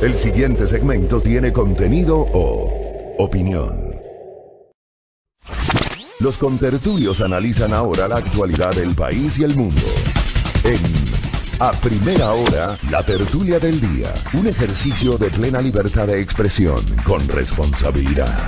El siguiente segmento tiene contenido o opinión. Los contertulios analizan ahora la actualidad del país y el mundo. En a primera hora, la tertulia del día, un ejercicio de plena libertad de expresión con responsabilidad.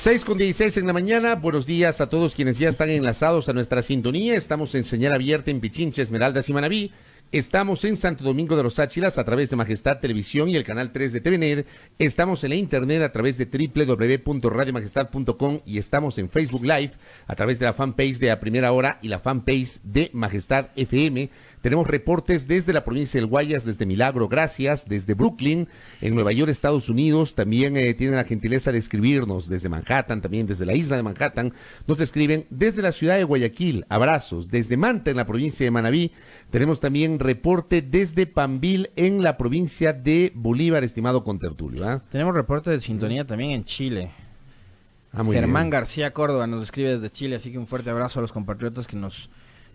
6 con 16 en la mañana. Buenos días a todos quienes ya están enlazados a nuestra sintonía. Estamos en señal abierta en Pichincha, Esmeraldas y Manabí. Estamos en Santo Domingo de los Áchilas a través de Majestad Televisión y el canal 3 de TVNED, Estamos en la internet a través de www.radiomajestad.com y estamos en Facebook Live a través de la fanpage de A Primera Hora y la fanpage de Majestad FM tenemos reportes desde la provincia del Guayas, desde Milagro, gracias, desde Brooklyn, en Nueva York, Estados Unidos. También eh, tienen la gentileza de escribirnos desde Manhattan, también desde la isla de Manhattan. Nos escriben desde la ciudad de Guayaquil, abrazos. Desde Manta, en la provincia de Manabí. Tenemos también reporte desde Pambil, en la provincia de Bolívar, estimado contertulio. ¿ah? Tenemos reporte de sintonía también en Chile. Ah, Germán García Córdoba nos escribe desde Chile, así que un fuerte abrazo a los compatriotas que nos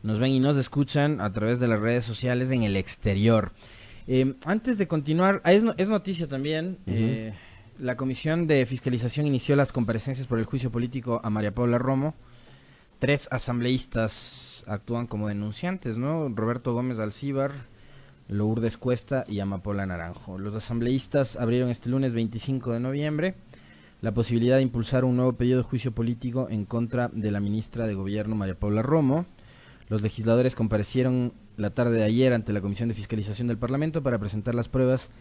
nos ven y nos escuchan a través de las redes sociales en el exterior. Eh, antes de continuar, ah, es, es noticia también, eh, la Comisión de Fiscalización inició las comparecencias por el juicio político a María Paula Romo. Tres asambleístas actúan como denunciantes, ¿no? Roberto Gómez Alcíbar, Lourdes Cuesta y Amapola Naranjo. Los asambleístas abrieron este lunes 25 de noviembre la posibilidad de impulsar un nuevo pedido de juicio político en contra de la ministra de Gobierno María Paula Romo. Los legisladores comparecieron la tarde de ayer ante la Comisión de Fiscalización del Parlamento para presentar las pruebas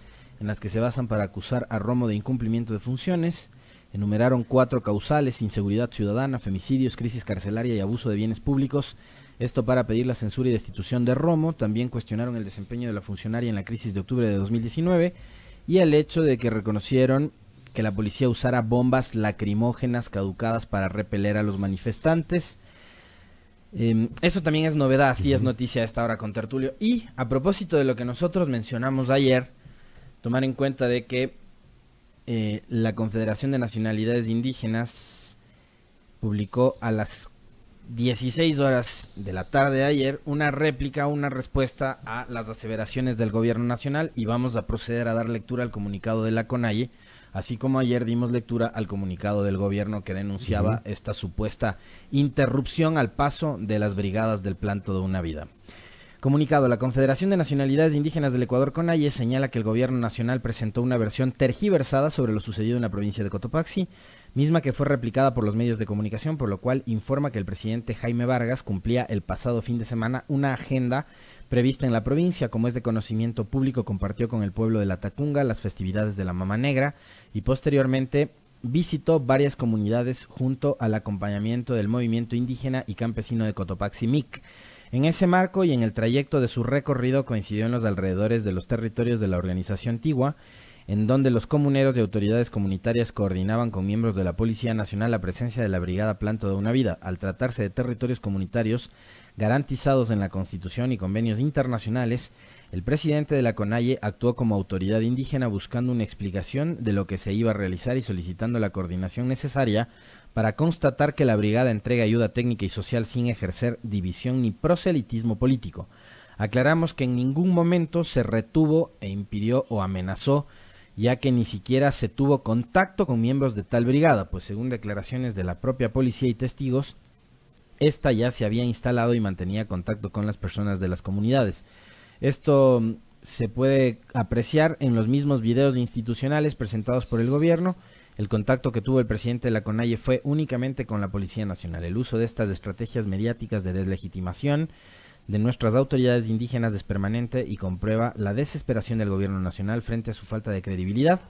en las que se basan para acusar a Romo de incumplimiento de funciones. Enumeraron cuatro causales, inseguridad ciudadana, femicidios, crisis carcelaria y abuso de bienes públicos. Esto para pedir la censura y destitución de Romo. También cuestionaron el desempeño de la funcionaria en la crisis de octubre de 2019 y el hecho de que reconocieron que la policía usara bombas lacrimógenas caducadas para repeler a los manifestantes. Em, eso también es novedad y es noticia a esta hora con Tertulio. Y a propósito de lo que nosotros mencionamos ayer, tomar en cuenta de que eh, la Confederación de Nacionalidades Indígenas publicó a las 16 horas de la tarde de ayer una réplica, una respuesta a las aseveraciones del gobierno nacional y vamos a proceder a dar lectura al comunicado de la CONAIE así como ayer dimos lectura al comunicado del gobierno que denunciaba esta supuesta interrupción al paso de las brigadas del Plan de una vida. Comunicado, la Confederación de Nacionalidades Indígenas del Ecuador, CONAIE, señala que el gobierno nacional presentó una versión tergiversada sobre lo sucedido en la provincia de Cotopaxi, misma que fue replicada por los medios de comunicación, por lo cual informa que el presidente Jaime Vargas cumplía el pasado fin de semana una agenda prevista en la provincia, como es de conocimiento público, compartió con el pueblo de la Tacunga las festividades de la Mama Negra y posteriormente visitó varias comunidades junto al acompañamiento del movimiento indígena y campesino de Cotopaxi MIC. En ese marco y en el trayecto de su recorrido coincidió en los alrededores de los territorios de la organización Antigua, en donde los comuneros y autoridades comunitarias coordinaban con miembros de la Policía Nacional la presencia de la Brigada Planto de una Vida, al tratarse de territorios comunitarios garantizados en la Constitución y convenios internacionales, el presidente de la CONAIE actuó como autoridad indígena buscando una explicación de lo que se iba a realizar y solicitando la coordinación necesaria para constatar que la brigada entrega ayuda técnica y social sin ejercer división ni proselitismo político. Aclaramos que en ningún momento se retuvo e impidió o amenazó, ya que ni siquiera se tuvo contacto con miembros de tal brigada, pues según declaraciones de la propia policía y testigos, esta ya se había instalado y mantenía contacto con las personas de las comunidades. Esto mm, se puede apreciar en los mismos videos institucionales presentados por el gobierno, el contacto que tuvo el presidente de la CONAIE fue únicamente con la Policía Nacional. El uso de estas estrategias mediáticas de deslegitimación de nuestras autoridades indígenas es permanente y comprueba la desesperación del gobierno nacional frente a su falta de credibilidad.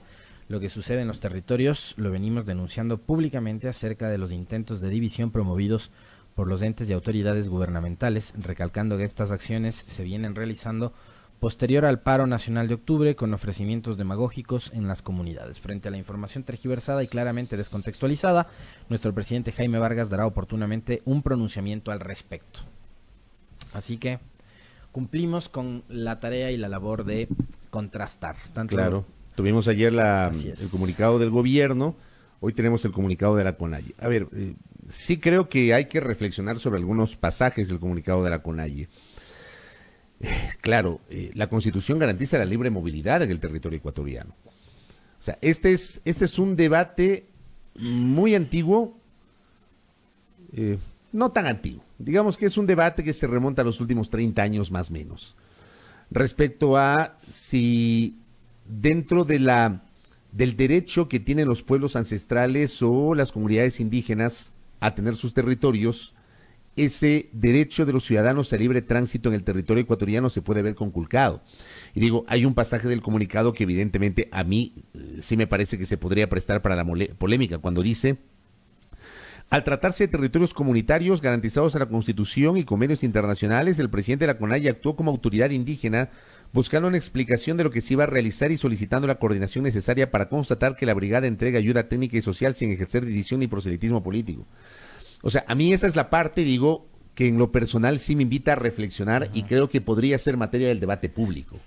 Lo que sucede en los territorios lo venimos denunciando públicamente acerca de los intentos de división promovidos por los entes y autoridades gubernamentales, recalcando que estas acciones se vienen realizando posterior al paro nacional de octubre con ofrecimientos demagógicos en las comunidades. Frente a la información tergiversada y claramente descontextualizada, nuestro presidente Jaime Vargas dará oportunamente un pronunciamiento al respecto. Así que cumplimos con la tarea y la labor de contrastar. claro, tuvimos ayer el comunicado del gobierno, hoy tenemos el comunicado de la CONAI. A ver, eh, sí creo que hay que reflexionar sobre algunos pasajes del comunicado de la CONAI. claro, eh, la Constitución garantiza la libre movilidad en el territorio ecuatoriano. O sea, este es, este es un debate muy antiguo, eh, no tan antiguo. Digamos que es un debate que se remonta a los últimos 30 años más o menos, respecto a si dentro de la, del derecho que tienen los pueblos ancestrales o las comunidades indígenas a tener sus territorios, ese derecho de los ciudadanos a libre tránsito en el territorio ecuatoriano se puede ver conculcado. Y digo, hay un pasaje del comunicado que evidentemente a mí eh, sí me parece que se podría prestar para la polémica cuando dice... Al tratarse de territorios comunitarios garantizados a la Constitución y convenios internacionales, el presidente de la CONAI actuó como autoridad indígena buscando una explicación de lo que se iba a realizar y solicitando la coordinación necesaria para constatar que la brigada entrega ayuda técnica y social sin ejercer división ni proselitismo político. O sea, a mí esa es la parte, digo, que en lo personal sí me invita a reflexionar y creo que podría ser materia del debate público.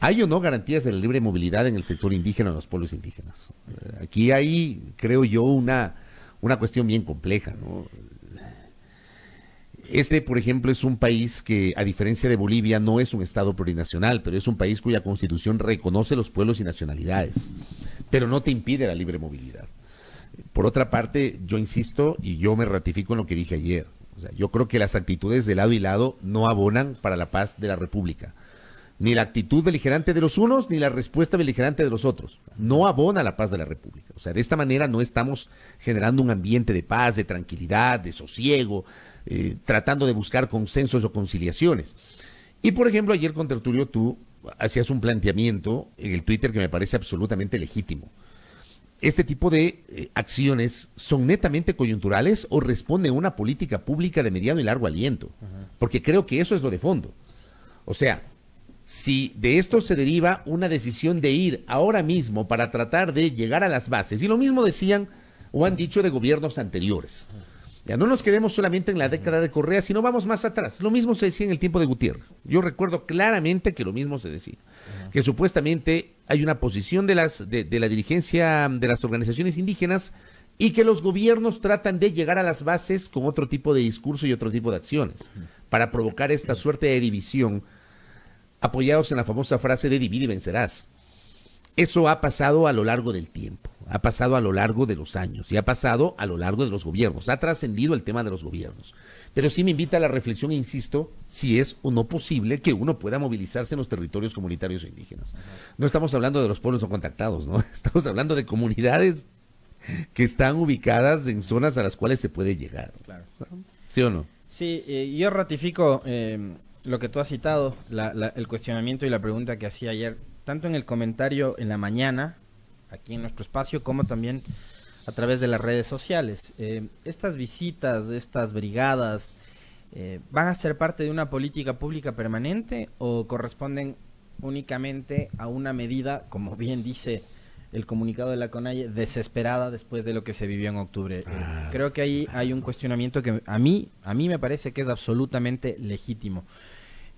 ¿Hay o no garantías de la libre movilidad en el sector indígena, en los pueblos indígenas? Eh, aquí hay, creo yo, una, una cuestión bien compleja. Este, por ejemplo, es un país que, a diferencia de Bolivia, no es un Estado plurinacional, pero es un país cuya constitución reconoce los pueblos y nacionalidades, pero no te impide la libre movilidad. Por otra parte, yo insisto y yo me ratifico en lo que dije ayer. O sea, yo creo que las actitudes de lado y lado no abonan para la paz de la República. Ni la actitud beligerante de los unos, ni la respuesta beligerante de los otros. No abona la paz de la República. O sea, de esta manera no estamos generando un ambiente de paz, de tranquilidad, de sosiego, eh, tratando de buscar consensos o conciliaciones. Y por ejemplo, ayer con Tertulio tú hacías un planteamiento en el Twitter que me parece absolutamente legítimo. ¿Este tipo de eh, acciones son netamente coyunturales o responde a una política pública de mediano y largo aliento? Porque creo que eso es lo de fondo. O sea, si de esto se deriva una decisión de ir ahora mismo para tratar de llegar a las bases, y lo mismo decían o han dicho de gobiernos anteriores. Ya no nos quedemos solamente en la década de Correa, sino vamos más atrás. Lo mismo se decía en el tiempo de Gutiérrez. Yo recuerdo claramente que lo mismo se decía. Que supuestamente hay una posición de, las, de, la dirigencia de las organizaciones indígenas y que los gobiernos tratan de llegar a las bases con otro tipo de discurso y otro tipo de acciones para provocar esta suerte de división apoyados en la famosa frase de divide y vencerás. Eso ha pasado a lo largo del tiempo ha pasado a lo largo de los años y ha pasado a lo largo de los gobiernos, ha trascendido el tema de los gobiernos. Pero sí me invita a la reflexión, e insisto, si es o no posible que uno pueda movilizarse en los territorios comunitarios e indígenas. No estamos hablando de los pueblos no contactados, ¿no? Estamos hablando de comunidades que están ubicadas en zonas a las cuales se puede llegar. ¿Sí o no? Sí, eh, yo ratifico eh, lo que tú has citado, el cuestionamiento y la pregunta que hacía ayer, tanto en el comentario en la mañana aquí en nuestro espacio, como también a través de las redes sociales. Eh, estas visitas, estas brigadas, eh, ¿van a ser parte de una política pública permanente o corresponden únicamente a una medida, como bien dice el comunicado de la CONAIE, desesperada después de lo que se vivió en octubre? Eh, ah. creo que ahí hay un cuestionamiento que a mí, a mí me parece que es absolutamente legítimo.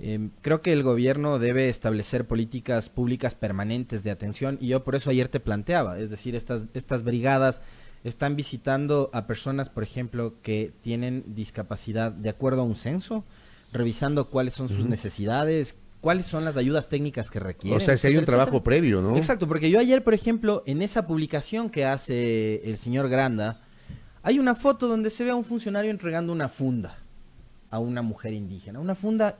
Em, creo que el gobierno debe establecer políticas públicas permanentes de atención y yo por eso ayer te planteaba, es decir, estas, estas brigadas están visitando a personas, por ejemplo, que tienen discapacidad de acuerdo a un censo, revisando cuáles son sus necesidades, cuáles son las ayudas técnicas que requieren. O sea, si hay un trabajo previo, ¿no? Exacto, porque yo ayer, por ejemplo, en esa publicación que hace el señor Granda, hay una foto donde se ve a un funcionario entregando una funda a una mujer indígena, una funda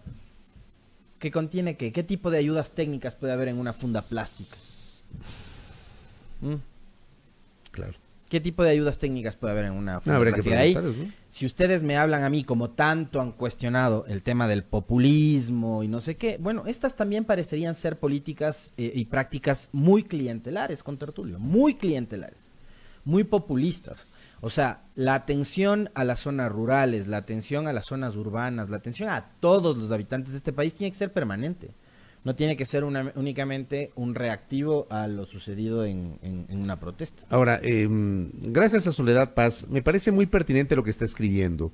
que contiene qué? ¿Qué tipo de ayudas técnicas puede haber en una funda plástica? Mm. Claro. ¿Qué tipo de ayudas técnicas puede haber en una funda plástica? Si ustedes me hablan a mí como tanto han cuestionado el tema del populismo y no sé qué, bueno, estas también parecerían ser políticas eh, y prácticas muy clientelares con Tertulio, muy clientelares muy populistas. O sea, la atención a las zonas rurales, la atención a las zonas urbanas, la atención a todos los habitantes de este país tiene que ser permanente. No tiene que ser únicamente un reactivo a lo sucedido en, una protesta. Ahora, em, gracias a Soledad Paz, me parece muy pertinente lo que está escribiendo.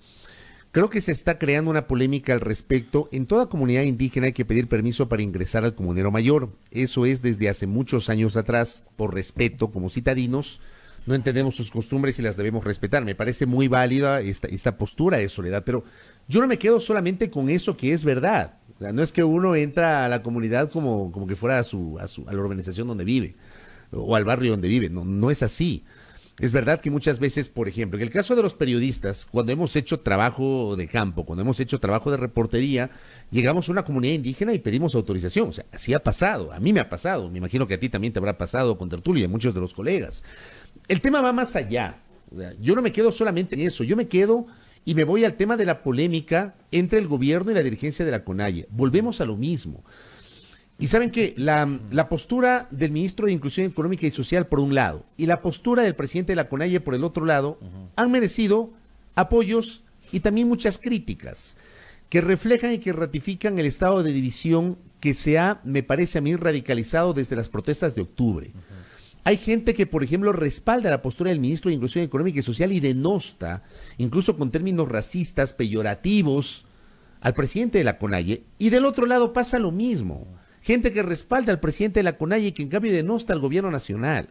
Creo que se está creando una polémica al respecto. En toda comunidad indígena hay que pedir permiso para ingresar al comunero mayor. Eso es desde hace muchos años atrás, por respeto como citadinos no entendemos sus costumbres y las debemos respetar. Me parece muy válida esta, postura de soledad, pero yo no me quedo solamente con eso que es verdad. no es que uno entra a la comunidad como, como que fuera a, su, a, su, a la organización donde vive o al barrio donde vive. No, es así. Es verdad que muchas veces, por ejemplo, en el caso de los periodistas, cuando hemos hecho trabajo de campo, cuando hemos hecho trabajo de reportería, llegamos a una comunidad indígena y pedimos autorización. O sea, así ha pasado. A mí me ha pasado. Me imagino que a ti también te habrá pasado con Tertulia y a muchos de los colegas el tema va más allá. Yo no me quedo solamente en eso, yo me quedo y me voy al tema de la polémica entre el gobierno y la dirigencia de la CONAIE. Volvemos a lo mismo. Y saben que la, postura del ministro de Inclusión Económica y Social, por un lado, y la postura del presidente de la CONAIE, por el otro lado, han merecido apoyos y también muchas críticas que reflejan y que ratifican el estado de división que se ha, me parece a mí, radicalizado desde las protestas de octubre. Hay gente que, por ejemplo, respalda la postura del ministro de Inclusión Económica y Social y denosta, incluso con términos racistas, peyorativos, al presidente de la CONAIE. Y del otro lado pasa lo mismo. Gente que respalda al presidente de la CONAIE y que en cambio denosta al gobierno nacional.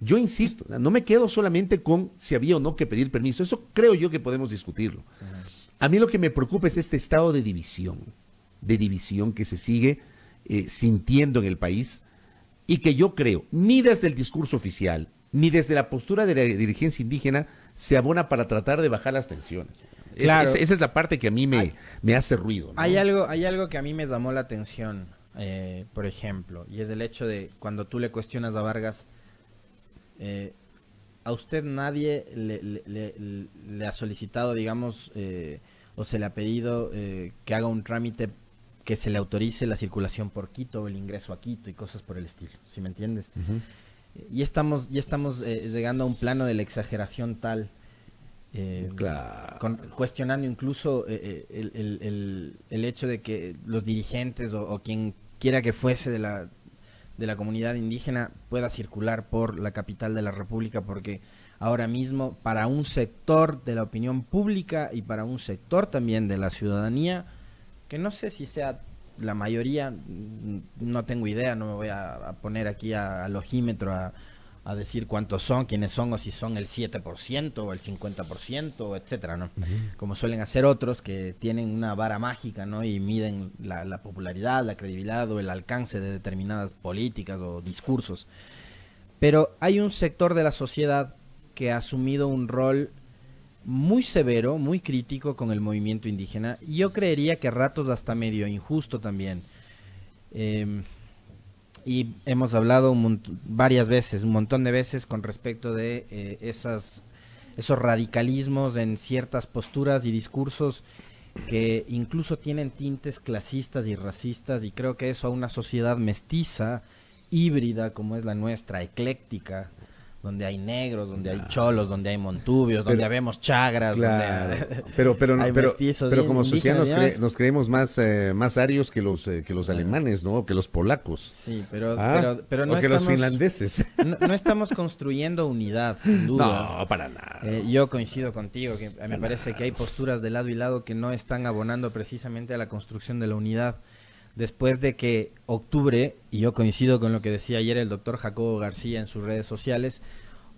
Yo insisto, no me quedo solamente con si había o no que pedir permiso. Eso creo yo que podemos discutirlo. A mí lo que me preocupa es este estado de división, de división que se sigue eh, sintiendo en el país y que yo creo, ni desde el discurso oficial, ni desde la postura de la dirigencia indígena, se abona para tratar de bajar las tensiones. esa es la parte que a mí me, me hace ruido. Hay, algo, hay algo que a mí me llamó la atención, eh, por ejemplo, y es el hecho de cuando tú le cuestionas a Vargas, eh, a usted nadie le, ha solicitado, digamos, eh, o se le ha pedido que haga un trámite que se le autorice la circulación por Quito, el ingreso a Quito y cosas por el estilo, si me entiendes. Y estamos, ya estamos eh, llegando a un plano de la exageración tal, eh, cuestionando incluso eh, el, hecho de que los dirigentes o, o quien quiera que fuese de la, de la comunidad indígena pueda circular por la capital de la República, porque ahora mismo para un sector de la opinión pública y para un sector también de la ciudadanía, que no sé si sea la mayoría, no tengo idea, no me voy a, poner aquí al logímetro a, decir cuántos son, quiénes son o si son el 7% o el 50%, etcétera, ¿no? Como suelen hacer otros que tienen una vara mágica, ¿no? Y miden la, la popularidad, la credibilidad o el alcance de determinadas políticas o discursos. Pero hay un sector de la sociedad que ha asumido un rol muy severo, muy crítico con el movimiento indígena. Y yo creería que a ratos hasta medio injusto también. Em, y hemos hablado varias veces, un montón de veces con respecto de eh, esas, esos radicalismos en ciertas posturas y discursos que incluso tienen tintes clasistas y racistas y creo que eso a una sociedad mestiza, híbrida como es la nuestra, ecléctica, donde hay negros, donde hay cholos, donde hay montubios, donde vemos chagras, pero pero hay pero, como sociedad nos, creemos más eh, más arios que los eh, que los alemanes, ¿no? Que los polacos. Sí, pero ah, pero, no que los finlandeses. No, estamos construyendo unidad, sin duda. No, para nada. Eh, yo coincido contigo que me parece que hay posturas de lado y lado que no están abonando precisamente a la construcción de la unidad después de que octubre, y yo coincido con lo que decía ayer el doctor Jacobo García en sus redes sociales,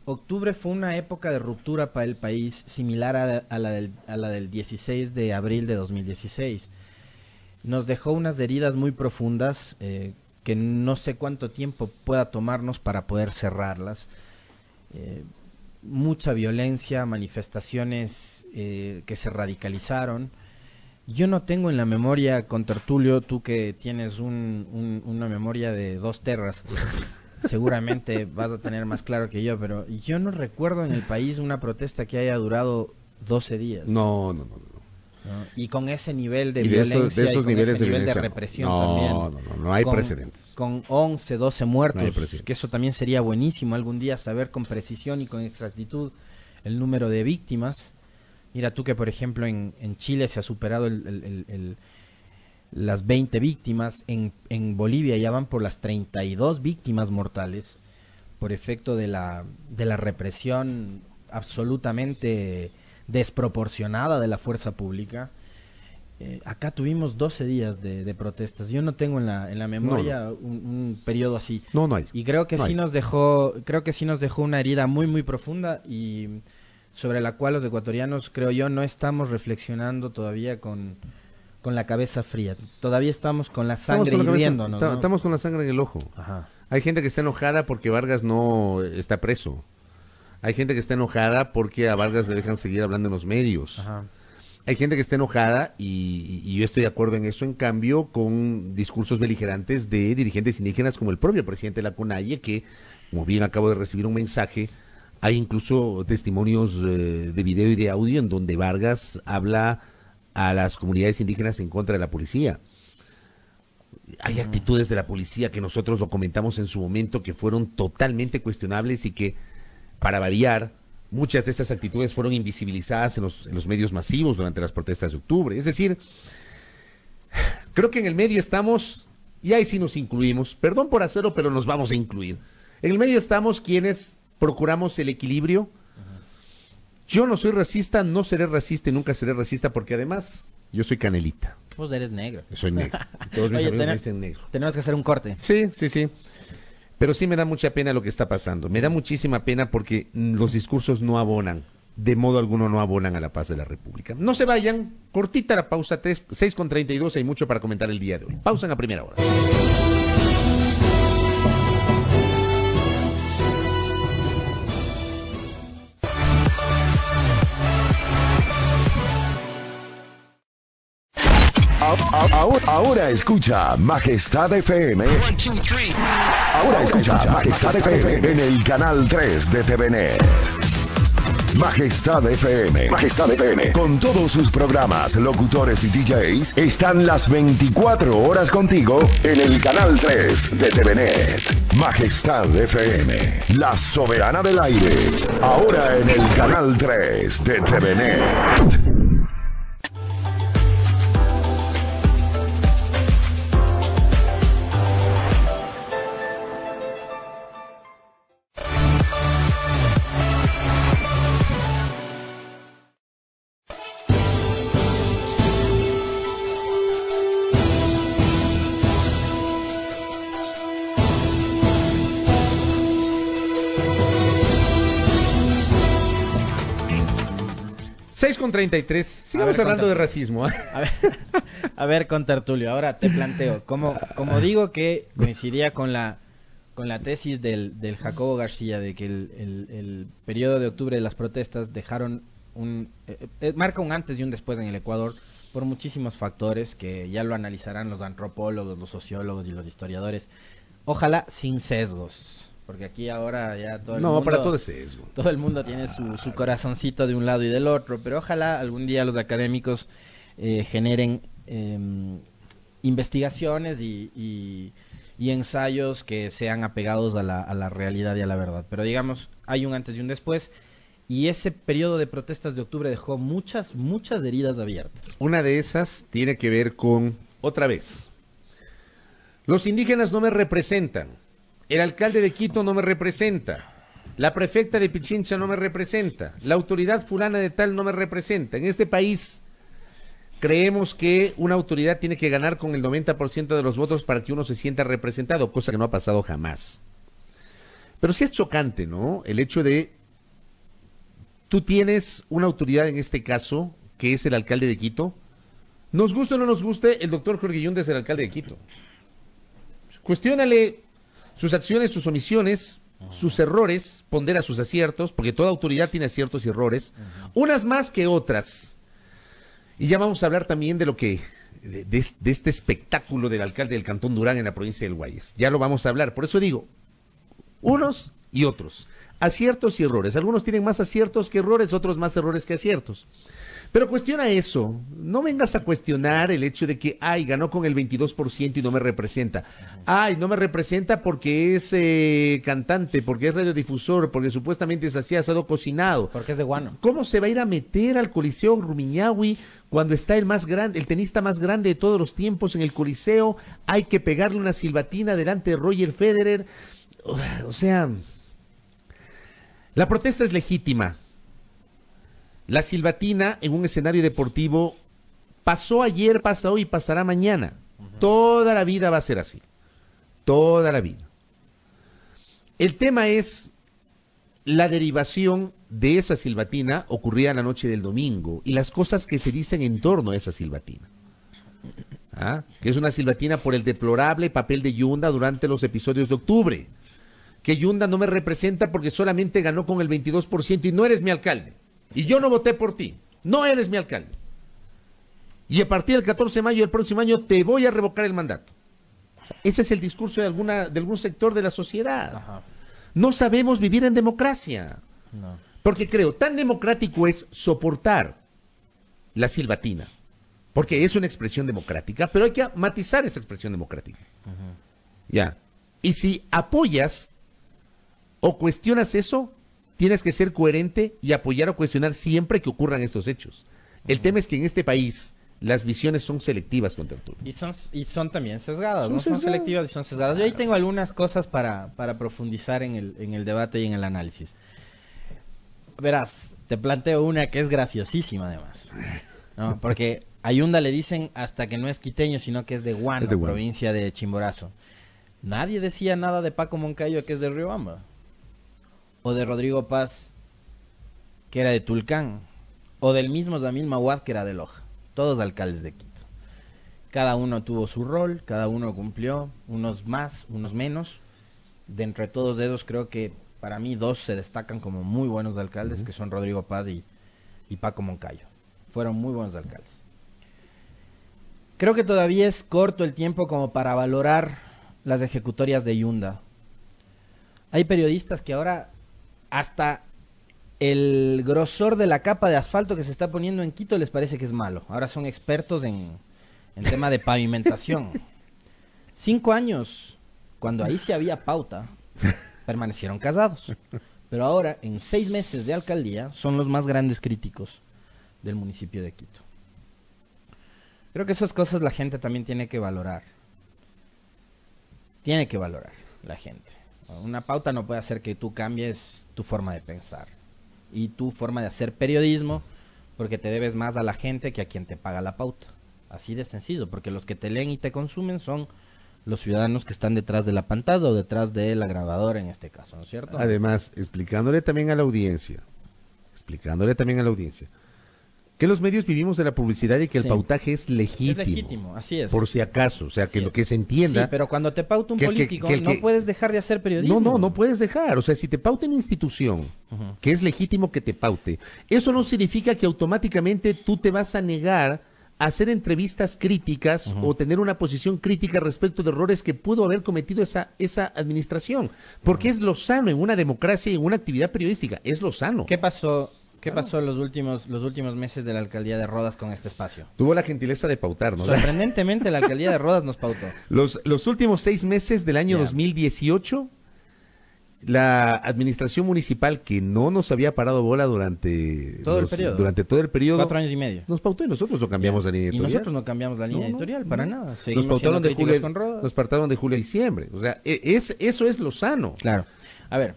octubre fue una época de ruptura para el país similar a, la, del, 16 de abril de 2016. Nos dejó unas heridas muy profundas eh, que no sé cuánto tiempo pueda tomarnos para poder cerrarlas. Eh, mucha violencia, manifestaciones eh, que se radicalizaron. Yo no tengo en la memoria con Tertulio, tú que tienes un, una memoria de dos terras, seguramente vas a tener más claro que yo, pero yo no recuerdo en el país una protesta que haya durado 12 días. No, no, no. no. Y con ese nivel de, violencia. y con ese nivel de represión también. No, no, no, hay precedentes. Con 11, 12 muertos, que eso también sería buenísimo algún día saber con precisión y con exactitud el número de víctimas. Mira tú que, por ejemplo, en, Chile se ha superado las 20 víctimas, en, Bolivia ya van por las 32 víctimas mortales por efecto de la, de la represión absolutamente desproporcionada de la fuerza pública. Eh, acá tuvimos 12 días de, protestas. Yo no tengo en la, en la memoria Un, periodo así. No, no hay. Y creo que sí nos dejó, creo que sí nos dejó una herida muy, muy profunda y sobre la cual los ecuatorianos, creo yo, no estamos reflexionando todavía con, con la cabeza fría. Todavía estamos con la sangre hirviendo, ¿no? Estamos con la sangre en el ojo. Hay gente que está enojada porque Vargas no está preso. Hay gente que está enojada porque a Vargas le dejan seguir hablando en los medios. Hay gente que está enojada y, yo estoy de acuerdo en eso, en cambio, con discursos beligerantes de dirigentes indígenas como el propio presidente Lacunaye que, como bien acabo de recibir un mensaje, hay incluso testimonios eh, de video y de audio en donde Vargas habla a las comunidades indígenas en contra de la policía. Hay actitudes de la policía que nosotros documentamos en su momento que fueron totalmente cuestionables y que, para variar, muchas de estas actitudes fueron invisibilizadas en los medios masivos durante las protestas de octubre. Es decir, creo que en el medio estamos, y ahí sí nos incluimos, perdón por hacerlo, pero nos vamos a incluir. En el medio estamos quienes procuramos el equilibrio. Yo no soy racista, no seré racista y nunca seré racista porque además yo soy canelita. vos pues eres negro. Soy negro. Todos mis amigos dicen negro. Tenemos que hacer un corte. Sí, sí, sí. Pero sí me da mucha pena lo que está pasando. Me da muchísima pena porque los discursos no abonan. De modo alguno no abonan a la paz de la República. No se vayan. Cortita la pausa, 3, 6 con 32. Hay mucho para comentar el día de hoy. Pausan a primera hora. Ahora, escucha Majestad FM. Ahora escucha Majestad FM en el canal 3 de TVNet. Majestad FM. Majestad FM. Con todos sus programas, locutores y DJs, están las 24 horas contigo en el canal 3 de TVNet. Majestad FM. La soberana del aire. Ahora en el canal 3 de TVNet. 6 con 33. Sigamos hablando de racismo. ¿eh? A ver, a ver, con Tertulio, ahora te planteo. Como, como digo que coincidía con la, con la tesis del, del Jacobo García de que el, el, periodo de octubre de las protestas dejaron un. Eh, eh, marca un antes y un después en el Ecuador por muchísimos factores que ya lo analizarán los antropólogos, los sociólogos y los historiadores. Ojalá sin sesgos porque aquí ahora ya todo el mundo. No, para todo Todo el mundo tiene su, corazoncito de un lado y del otro. Pero ojalá algún día los académicos eh, generen em, investigaciones y, ensayos que sean apegados a la, a la realidad y a la verdad. Pero digamos, hay un antes y un después. Y ese periodo de protestas de octubre dejó muchas, muchas heridas abiertas. Una de esas tiene que ver con, otra vez, los indígenas no me representan. El alcalde de Quito no me representa. La prefecta de Pichincha no me representa. La autoridad fulana de tal no me representa. En este país creemos que una autoridad tiene que ganar con el 90% de los votos para que uno se sienta representado, cosa que no ha pasado jamás. Pero sí es chocante, ¿no? El hecho de tú tienes una autoridad en este caso, que es el alcalde de Quito. Nos guste o no nos guste, el doctor Jorge Yundes es el alcalde de Quito. Cuestiónale sus acciones, sus omisiones, sus errores, pondera sus aciertos, porque toda autoridad tiene aciertos y errores, unas más que otras. Y ya vamos a hablar también de lo que de, de, este espectáculo del alcalde del Cantón Durán en la provincia del Guayas. Ya lo vamos a hablar, por eso digo, unos y otros, aciertos y errores. Algunos tienen más aciertos que errores, otros más errores que aciertos. Pero cuestiona eso. No vengas a cuestionar el hecho de que, ay, ganó con el 22% y no me representa. Ay, no me representa porque es eh, cantante, porque es radiodifusor, porque supuestamente es así asado cocinado. Porque es de guano. ¿Cómo se va a ir a meter al Coliseo Rumiñahui cuando está el más grande, el tenista más grande de todos los tiempos en el Coliseo? Hay que pegarle una silbatina delante de Roger Federer. O sea, la protesta es legítima la silbatina en un escenario deportivo pasó ayer, pasa hoy, pasará mañana. Toda la vida va a ser así. Toda la vida. El tema es la derivación de esa silbatina ocurría la noche del domingo y las cosas que se dicen en torno a esa silbatina. ¿Ah? Que es una silbatina por el deplorable papel de Yunda durante los episodios de octubre. Que Yunda no me representa porque solamente ganó con el 22% y no eres mi alcalde y yo no voté por ti, no eres mi alcalde. Y a partir del 14 de mayo del próximo año te voy a revocar el mandato. ese es el discurso de, alguna, algún sector de la sociedad. No sabemos vivir en democracia. Porque creo, tan democrático es soportar la silbatina, porque es una expresión democrática, pero hay que matizar esa expresión democrática. Ya. Y si apoyas o cuestionas eso, tienes que ser coherente y apoyar o cuestionar siempre que ocurran estos hechos. El tema es que en este país las visiones son selectivas contra el Y son, y son también sesgadas, son no son selectivas y son sesgadas. Yo ahí tengo algunas cosas para, para profundizar en el, debate y en el análisis. Verás, te planteo una que es graciosísima además. Porque Porque Ayunda le dicen hasta que no es quiteño, sino que es de Guan, provincia de Chimborazo. Nadie decía nada de Paco Moncayo, que es de Riobamba o de Rodrigo Paz, que era de Tulcán, o del mismo Zamil Mawad que era de Loja. Todos alcaldes de Quito. Cada uno tuvo su rol, cada uno cumplió, unos más, unos menos. De entre todos ellos creo que para mí dos se destacan como muy buenos alcaldes, que son Rodrigo Paz y, y Paco Moncayo. Fueron muy buenos alcaldes. Creo que todavía es corto el tiempo como para valorar las ejecutorias de Yunda. Hay periodistas que ahora hasta el grosor de la capa de asfalto que se está poniendo en Quito les parece que es malo. Ahora son expertos en, tema de pavimentación. Cinco años, cuando ahí sí había pauta, permanecieron casados. Pero ahora, en seis meses de alcaldía, son los más grandes críticos del municipio de Quito. Creo que esas cosas la gente también tiene que valorar. Tiene que valorar la gente. Una pauta no puede hacer que tú cambies tu forma de pensar y tu forma de hacer periodismo porque te debes más a la gente que a quien te paga la pauta. Así de sencillo, porque los que te leen y te consumen son los ciudadanos que están detrás de la pantalla o detrás de la grabadora en este caso, ¿no es cierto? Además, explicándole también a la audiencia, explicándole también a la audiencia, que los medios vivimos de la publicidad y que el pautaje es legítimo. Es legítimo, así es. Por si acaso, o sea, que lo que se entienda. Sí, pero cuando te pauta un político, no puedes dejar de hacer periodismo. No, no, no puedes dejar. O sea, si te pauta una institución, que es legítimo que te paute, eso no significa que automáticamente tú te vas a negar a hacer entrevistas críticas o tener una posición crítica respecto de errores que pudo haber cometido esa, esa administración. Porque es lo sano en una democracia y en una actividad periodística. Es lo sano. ¿Qué pasó ¿Qué pasó los últimos, los últimos meses de la alcaldía de Rodas con este espacio? Tuvo la gentileza de pautarnos. Sorprendentemente, la alcaldía de Rodas nos pautó. Los, los últimos seis meses del año 2018, la administración municipal, que no nos había parado bola durante todo, el, periodo. Durante todo el periodo. Cuatro años y medio. Nos pautó y nosotros no cambiamos la línea editorial. Y nosotros no cambiamos la línea editorial, para nada. Seguimos nos pautaron, de julio, con Rodas. de julio a diciembre. O sea, e, es, eso es lo sano. Claro. A ver,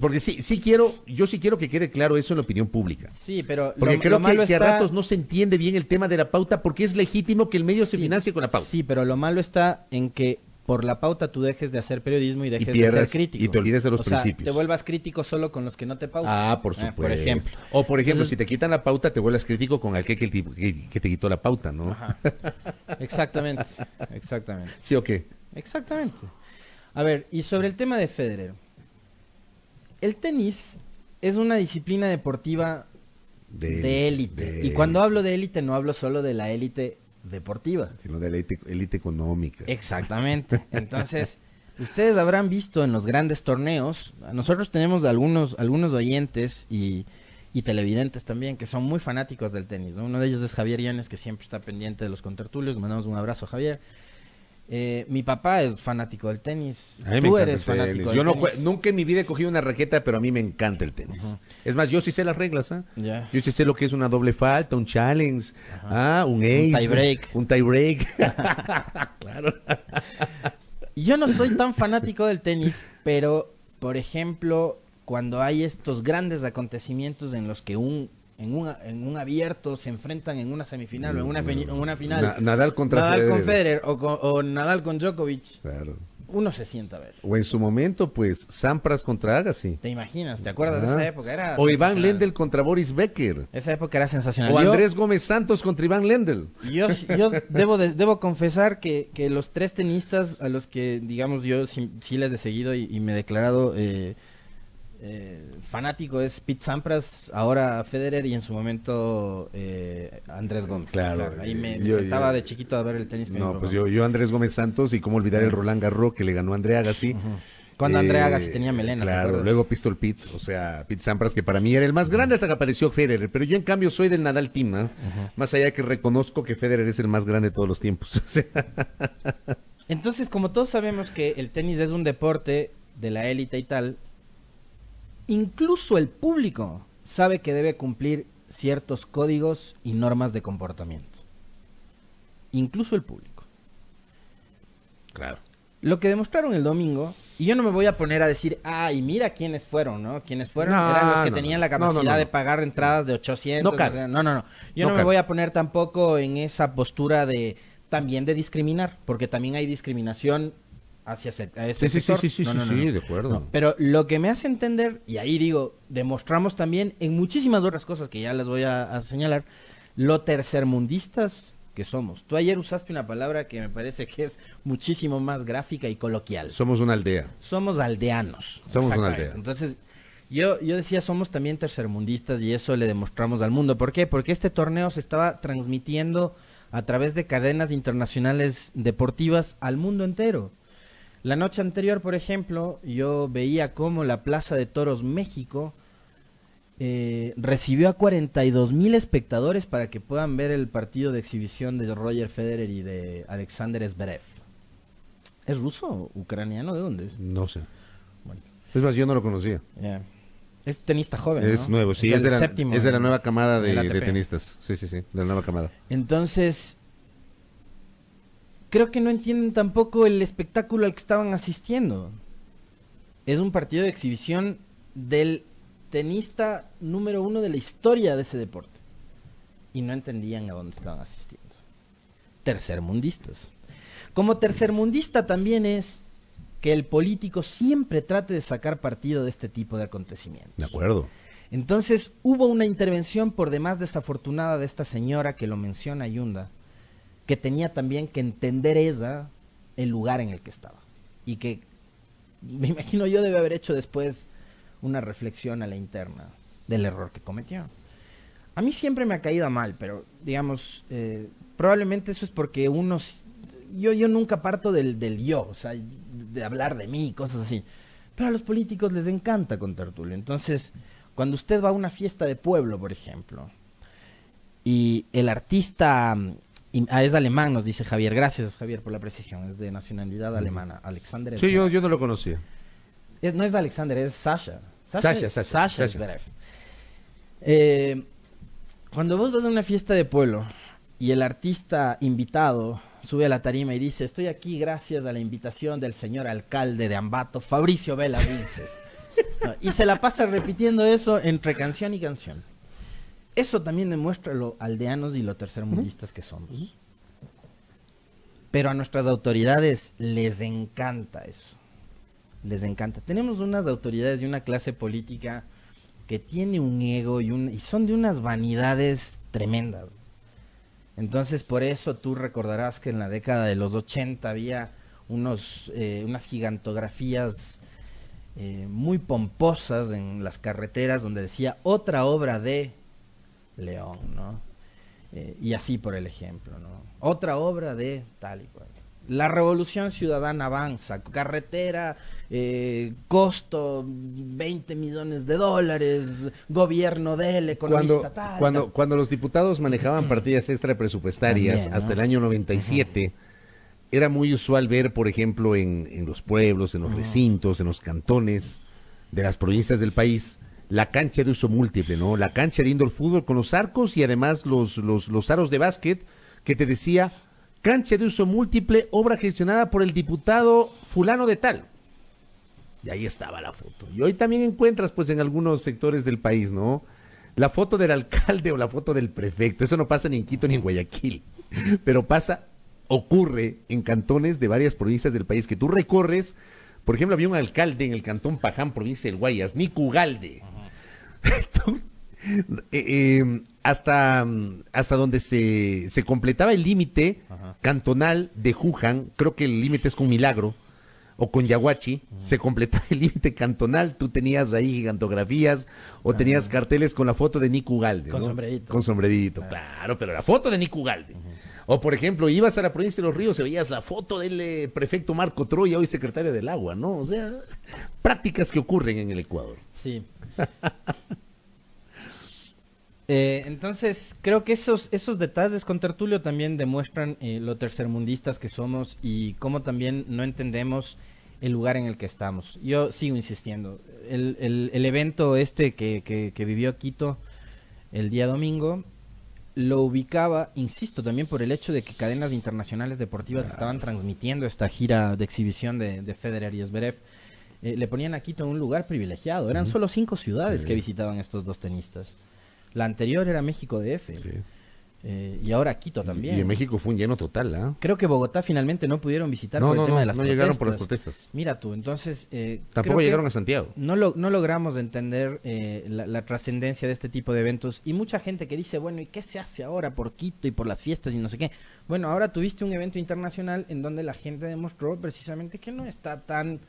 porque sí, sí quiero, yo sí quiero que quede claro eso en la opinión pública. Sí, pero porque lo, creo que, a ratos no se entiende bien el tema de la pauta porque es legítimo que el medio se financie con la pauta. Sí, pero lo malo está en que por la pauta tú dejes de hacer periodismo y dejes de ser crítico. Y te olvides de los o principios. Sea, te vuelvas crítico solo con los que no te pautan. Ah, por ¿eh? supuesto. por ejemplo. O por ejemplo, si te quitan la pauta, te vuelvas crítico con el que, te quitó la pauta, ¿no? Exactamente, exactamente. ¿Sí o qué? Exactamente. A ver, y sobre el tema de Federer el tenis es una disciplina deportiva de élite. y cuando hablo de élite no hablo solo de la élite deportiva. Sino de la élite económica. Exactamente. Entonces, ustedes habrán visto en los grandes torneos, nosotros tenemos algunos, algunos oyentes y, y televidentes también que son muy fanáticos del tenis. Uno de ellos es Javier Llanes, que siempre está pendiente de los contertulios. Mandamos un abrazo a Javier. Eh, mi papá es fanático del tenis. Tú eres fanático Del no tenis. nunca en mi vida he cogido una raqueta, pero a mí me encanta el tenis. Es más, yo sí sé las reglas. ¿ah? Yo sí sé lo que es una doble falta, un challenge, ¿ah? un ace. Un tie break. Un tie break. claro. yo no soy tan fanático del tenis, pero, por ejemplo, cuando hay estos grandes acontecimientos en los que un en un, en un abierto se enfrentan en una semifinal o en una, una final. Nadal contra Nadal con Federer o, Nadal con Djokovic. Uno se sienta a ver. O en su momento, pues, Sampras contra Agassi. ¿Te imaginas? ¿Te acuerdas de esa época? o Iván Lendl contra Boris Becker. Esa época era sensacional. O Andrés Gómez Santos contra Iván Lendl. Yo, yo debo, confesar que, que, los tres tenistas a los que, digamos, yo sí, les he seguido y, me he declarado... Eh, eh, fanático es Pete Sampras, ahora Federer y en su momento eh, Andrés Gómez. Claro, ahí me, sentaba de chiquito a ver el tenis. No, pues yo, yo Andrés Gómez Santos y cómo olvidar el Roland Garro que le ganó a André Agassi. Cuando André eh, Agassi tenía melena. Claro, luego Pistol Pete, o sea, Pete Sampras, que para mí era el más grande hasta que apareció Federer, pero yo en cambio soy del Nadal Team, ¿ah? Más allá que reconozco que Federer es el más grande de todos los tiempos. Entonces, como todos sabemos que el tenis es un deporte de la élite y tal, incluso el público sabe que debe cumplir ciertos códigos y normas de comportamiento. Incluso el público. Claro. Lo que demostraron el domingo, y yo no me voy a poner a decir, ay, mira quiénes fueron, ¿no? Quiénes fueron eran los que tenían la capacidad de pagar entradas de 800. No, no, no. Yo no, me voy a poner tampoco en esa postura de también de discriminar, porque también hay discriminación hacia ese, sí, Sí, sí, sí, sí, de acuerdo. pero lo que me hace entender, y ahí digo, demostramos también en muchísimas otras cosas que ya las voy a, señalar, lo tercermundistas que somos. Tú ayer usaste una palabra que me parece que es muchísimo más gráfica y coloquial. Somos una aldea. Somos aldeanos. Somos una aldea. Entonces, yo, yo decía, somos también tercermundistas y eso le demostramos al mundo. ¿Por qué? Porque este torneo se estaba transmitiendo a través de cadenas internacionales deportivas al mundo entero. La noche anterior, por ejemplo, yo veía cómo la Plaza de Toros México eh, recibió a 42 mil espectadores para que puedan ver el partido de exhibición de Roger Federer y de Alexander Zverev. ¿Es ruso? ¿Ucraniano? ¿De dónde es? No sé. Es más, yo no lo conocía. Es tenista joven. Es nuevo, sí, es, de la, es, de la, nueva camada de, de, tenistas. Sí, sí, sí, de la nueva camada. Entonces, creo que no entienden tampoco el espectáculo al que estaban asistiendo. Es un partido de exhibición del tenista número uno de la historia de ese deporte. Y no entendían a dónde estaban asistiendo. Tercermundistas. Como tercermundista también es que el político siempre trate de sacar partido de este tipo de acontecimientos. De acuerdo. Entonces hubo una intervención por demás desafortunada de esta señora que lo menciona Yunda, que tenía también que entender esa el lugar en el que estaba. Y que me imagino yo debe haber hecho después una reflexión a la interna del error que cometió. A mí siempre me ha caído mal, pero digamos, eh, probablemente eso es porque unos... Yo, yo nunca parto del, yo, o sea, de hablar de mí, cosas así. Pero a los políticos les encanta con Tertulio. Entonces, cuando usted va a una fiesta de pueblo, por ejemplo, y el artista Ah, es alemán, nos dice Javier. Gracias, Javier, por la precisión. Es de nacionalidad alemana. Alexander. Sí, yo, yo no lo conocía. no es de Alexander, es Sasha. Sasha, Sasha. Sasha, eh, cuando vos vas a una fiesta de pueblo y el artista invitado sube a la tarima y dice, estoy aquí gracias a la invitación del señor alcalde de Ambato, Fabricio Vela Vinces. Ah, y se la pasa repitiendo eso entre canción y canción. Eso también demuestra lo aldeanos y lo tercermundistas que somos. Pero a nuestras autoridades les encanta eso. Les encanta. Tenemos unas autoridades de una clase política que tiene un ego y, son de unas vanidades tremendas. Entonces, por eso tú recordarás que en la década de los 80 había unos, eh, unas gigantografías eh, muy pomposas en las carreteras donde decía otra obra de León, ¿no? Eh, y así por el ejemplo, ¿no? Otra obra de tal y cual. La revolución ciudadana avanza, carretera, eh, costo 20 millones de dólares, gobierno del economista cuando, tal, Cuando, cuando los diputados manejaban partidas extra presupuestarias hasta el año 97, era muy usual ver, por ejemplo, en, en los pueblos, en los recintos, en los cantones de las provincias del país, la cancha de uso múltiple, ¿no? La cancha de indoor fútbol con los arcos y además los, los, los aros de básquet que te decía, cancha de uso múltiple, obra gestionada por el diputado fulano de tal. Y ahí estaba la foto. Y hoy también encuentras, pues, en algunos sectores del país, ¿no? La foto del alcalde o la foto del prefecto. Eso no pasa ni en Quito ni en Guayaquil. Pero pasa, ocurre en cantones de varias provincias del país que tú recorres. Por ejemplo, había un alcalde en el cantón Paján, provincia del Guayas, Nico Ugalde. Eh, eh, hasta, hasta donde se, se completaba el límite cantonal de Juján, creo que el límite es con Milagro o con Yaguachi, se completaba el límite cantonal, tú tenías ahí gigantografías o ah. tenías carteles con la foto de Nico Galde. Con sombrerito. Ah. claro, pero la foto de Nico Galde. O por ejemplo, ibas a la provincia de Los Ríos y veías la foto del eh, prefecto Marco Troya, hoy secretario del agua, ¿no? O sea, prácticas que ocurren en el Ecuador. Sí. Eh, entonces, creo que esos, esos detalles con Tertulio también demuestran eh, lo tercermundistas que somos y cómo también no entendemos el lugar en el que estamos. Yo sigo insistiendo. El, evento este que vivió Quito el día domingo lo ubicaba, insisto, también por el hecho de que cadenas internacionales deportivas estaban transmitiendo esta gira de exhibición de, Federer y Zverev. Eh, le ponían a Quito en un lugar privilegiado. Eran solo cinco ciudades que visitaban estos dos tenistas. La anterior era México DF. Eh, y ahora Quito también. Y en México fue un lleno total, ¿ah? Creo que Bogotá finalmente no pudieron visitar por el tema de las no llegaron por las protestas. Mira tú, entonces... Eh, Tampoco llegaron a Santiago. No, no logramos entender eh, la, trascendencia de este tipo de eventos. Y mucha gente que dice, bueno, ¿y qué se hace ahora por Quito y por las fiestas y no sé qué? Bueno, ahora tuviste un evento internacional en donde la gente demostró precisamente que no está tan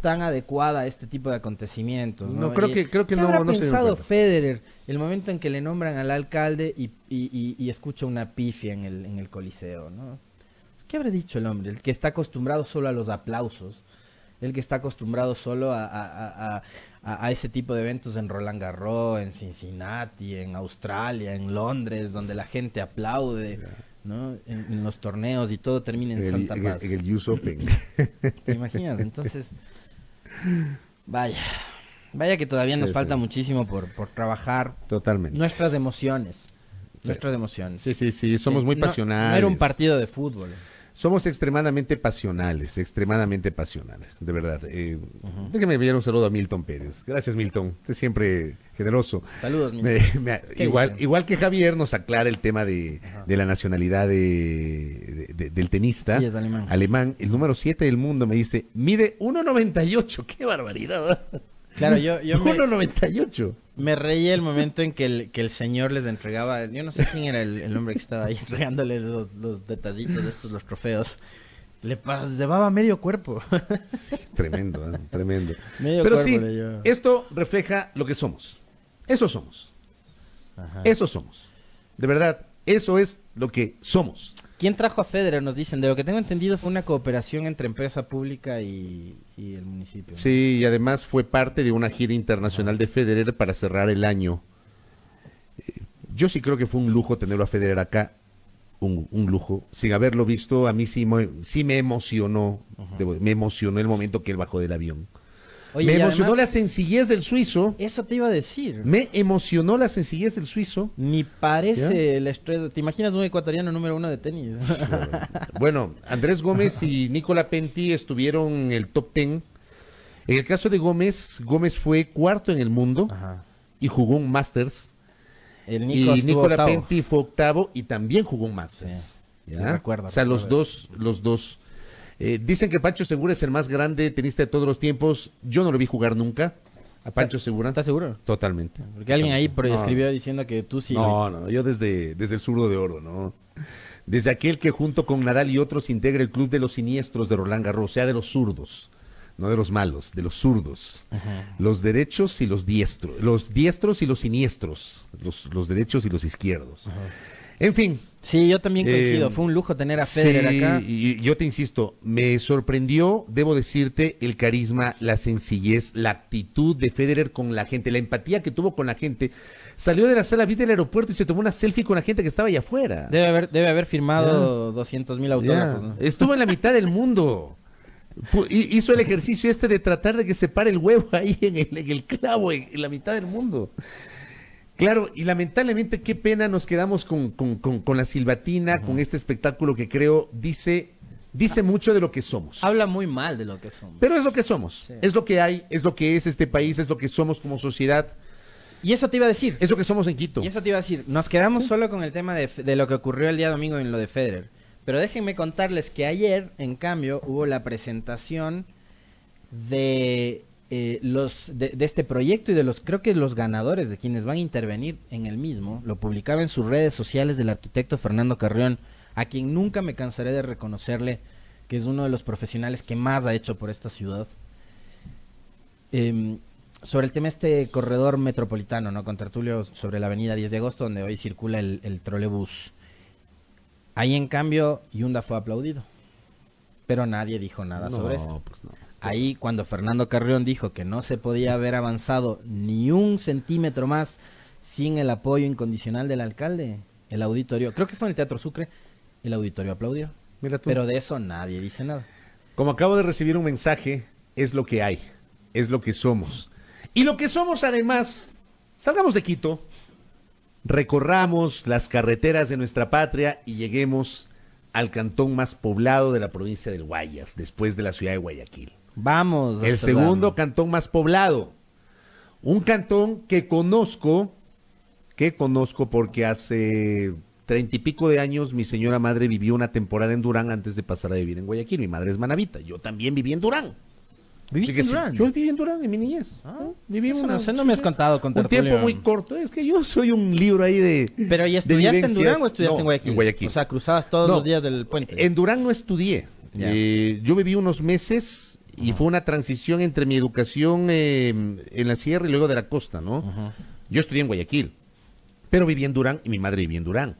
tan adecuada a este tipo de acontecimientos No, creo que creo que ¿qué no, no pensado Federer el momento en que le nombran al alcalde y, y, escucha una pifia en el, Coliseo, ¿no? ¿Qué habrá dicho el hombre? El que está acostumbrado solo a los aplausos, el que está acostumbrado solo a, ese tipo de eventos en Roland Garros, en Cincinnati, en Australia, en Londres, donde la gente aplaude. ¿no? En, los torneos y todo termina en Santa Paz. En el, Open. ¿Te imaginas? Entonces, vaya. Vaya que todavía nos falta muchísimo por, trabajar. Totalmente. Nuestras emociones. Nuestras emociones. Sí, sí, sí, somos muy pasionales. No era un partido de fútbol. Somos extremadamente pasionales, extremadamente pasionales, de verdad. Eh, enviar un saludo a Milton Pérez. Gracias, Milton. Usted siempre generoso. Saludos, Milton. igual, igual que Javier nos aclara el tema de, la nacionalidad del tenista. Sí, es alemán. Alemán, el número 7 del mundo, me dice, mide 1,98. ¡Qué barbaridad! Claro, yo, yo me... 1.98. Me reí el momento en que el, que el señor les entregaba, yo no sé quién era el, hombre que estaba ahí entregándoles los, detallitos de estos, los trofeos. Le llevaba medio cuerpo. tremendo, ¿eh? tremendo. Pero sí, esto refleja lo que somos. Eso somos. Eso somos. De verdad, eso es lo que somos. ¿Quién trajo a Federer? Nos dicen, de lo que tengo entendido fue una cooperación entre empresa pública y, el municipio. Sí, y además fue parte de una gira internacional de Federer para cerrar el año. Eh, yo sí creo que fue un lujo tenerlo a Federer acá, un, lujo. Sin haberlo visto, a mí sí, me emocionó, me emocionó el momento que él bajó del avión me emocionó la sencillez del suizo. Eso te iba a decir. Me emocionó la sencillez del suizo. Ni parece la estrella. ¿Te imaginas un ecuatoriano número uno de tenis? bueno, Andrés Gómez y Nicola Penti estuvieron en el top ten. En el caso de Gómez, Gómez fue cuarto en el mundo y jugó un Masters. y Nicola Penti fue octavo y también jugó un Masters. o sea, los dos, los dos eh, dicen que Pancho Segura es el más grande tenista de todos los tiempos. Yo no lo vi jugar nunca. A Pancho Segura. ¿Estás seguro? Totalmente. Porque alguien ahí escribió diciendo que tú sí. No, no, yo desde, desde el zurdo de oro, ¿no? Desde aquel que junto con Nadal y otros integra el club de los siniestros de Roland Garros, o sea, de los zurdos, no de los malos, de los zurdos. Los derechos y los diestros, los diestros y los siniestros, los, los derechos y los izquierdos. En fin, Sí, yo también coincido. Eh, Fue un lujo tener a Federer acá. Y yo te insisto, me sorprendió, debo decirte, el carisma, la sencillez, la actitud de Federer con la gente, la empatía que tuvo con la gente. Salió de la sala VIP del aeropuerto y se tomó una selfie con la gente que estaba allá afuera. Debe haber, debe haber firmado doscientos mil autógrafos. Estuvo en la mitad del mundo. Hizo el ejercicio este de tratar de que se pare el huevo ahí en el, clavo, en la mitad del mundo. Claro, y lamentablemente qué pena nos quedamos con, con, con, la silbatina, con este espectáculo que creo dice, dice ah. mucho de lo que somos. Habla muy mal de lo que somos. Pero es lo que somos, es lo que hay, es lo que es este país, es lo que somos como sociedad. Y eso te iba a decir. Eso que somos en Quito. Y eso te iba a decir. Nos quedamos solo con el tema de, de lo que ocurrió el día domingo en lo de Federer. Pero déjenme contarles que ayer, en cambio, hubo la presentación de eh, los de, este proyecto y de los, creo que los ganadores de quienes van a intervenir en el mismo, lo publicaba en sus redes sociales del arquitecto Fernando Carrión, a quien nunca me cansaré de reconocerle que es uno de los profesionales que más ha hecho por esta ciudad. Em, sobre el tema este corredor metropolitano, ¿no? Con Tertulio sobre la avenida 10 de agosto, donde hoy circula el, trolebús. Ahí, en cambio, Yunda fue aplaudido. Pero nadie dijo nada sobre pues eso. Pues no. Ahí cuando Fernando Carrión dijo que no se podía haber avanzado ni un centímetro más sin el apoyo incondicional del alcalde, el auditorio, creo que fue en el Teatro Sucre, el auditorio aplaudió. Pero de eso nadie dice nada. Como acabo de recibir un mensaje, es lo que hay, es lo que somos. Y lo que somos además, salgamos de Quito, recorramos las carreteras de nuestra patria y lleguemos al cantón más poblado de la provincia del Guayas, después de la ciudad de Guayaquil. Vamos. El segundo cantón más poblado. Un cantón que conozco, que conozco porque hace treinta y pico de años mi señora madre vivió una temporada en Durán antes de pasar a vivir en Guayaquil. Mi madre es manavita. Yo también viví en Durán. ¿Viviste en Durán? yo viví en Durán en mi niñez. Ah, una, no, me has contado con Un tiempo muy corto. Es que yo soy un libro ahí de. ¿Pero ya estudiaste en Durán o estudiaste en, Guayaquil? en, Guayaquil? O sea, cruzabas todos los días del puente. En Durán no estudié. Eh, yo viví unos meses y fue una transición entre mi educación eh, en la sierra y luego de la costa, ¿no? Yo estudié en Guayaquil, pero viví en Durán y mi madre vivía en Durán.